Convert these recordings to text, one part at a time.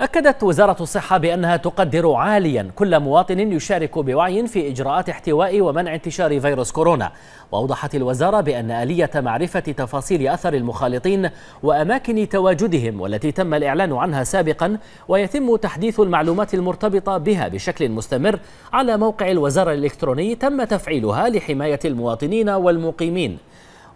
أكدت وزارة الصحة بأنها تقدر عاليا كل مواطن يشارك بوعي في إجراءات احتواء ومنع انتشار فيروس كورونا وأوضحت الوزارة بأن آلية معرفة تفاصيل أثر المخالطين وأماكن تواجدهم والتي تم الإعلان عنها سابقا ويتم تحديث المعلومات المرتبطة بها بشكل مستمر على موقع الوزارة الإلكتروني تم تفعيلها لحماية المواطنين والمقيمين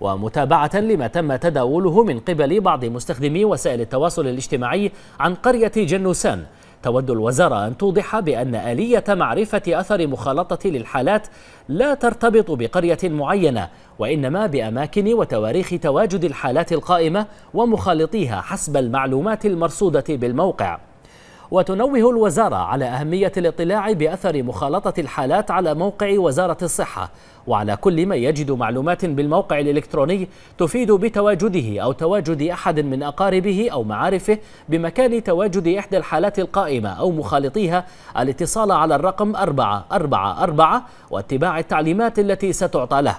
ومتابعة لما تم تداوله من قبل بعض مستخدمي وسائل التواصل الاجتماعي عن قرية جنوسان تود الوزارة أن توضح بأن آلية معرفة أثر مخالطة للحالات لا ترتبط بقرية معينة وإنما بأماكن وتواريخ تواجد الحالات القائمة ومخالطيها حسب المعلومات المرصودة بالموقع وتنوه الوزارة على أهمية الاطلاع بأثر مخالطة الحالات على موقع وزارة الصحة وعلى كل من يجد معلومات بالموقع الإلكتروني تفيد بتواجده أو تواجد أحد من أقاربه أو معارفه بمكان تواجد إحدى الحالات القائمة أو مخالطيها الاتصال على الرقم 444 واتباع التعليمات التي ستعطى له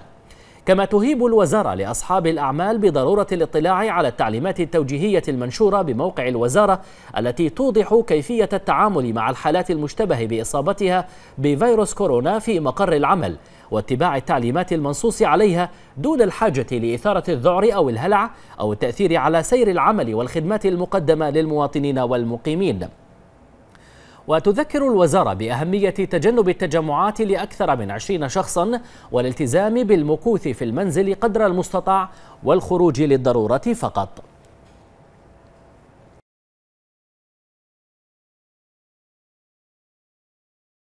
كما تهيب الوزارة لأصحاب الأعمال بضرورة الاطلاع على التعليمات التوجيهية المنشورة بموقع الوزارة التي توضح كيفية التعامل مع الحالات المشتبه بإصابتها بفيروس كورونا في مقر العمل واتباع التعليمات المنصوص عليها دون الحاجة لإثارة الذعر أو الهلع أو التأثير على سير العمل والخدمات المقدمة للمواطنين والمقيمين وتذكر الوزارة بأهمية تجنب التجمعات لأكثر من 20 شخصا والالتزام بالمكوث في المنزل قدر المستطاع والخروج للضرورة فقط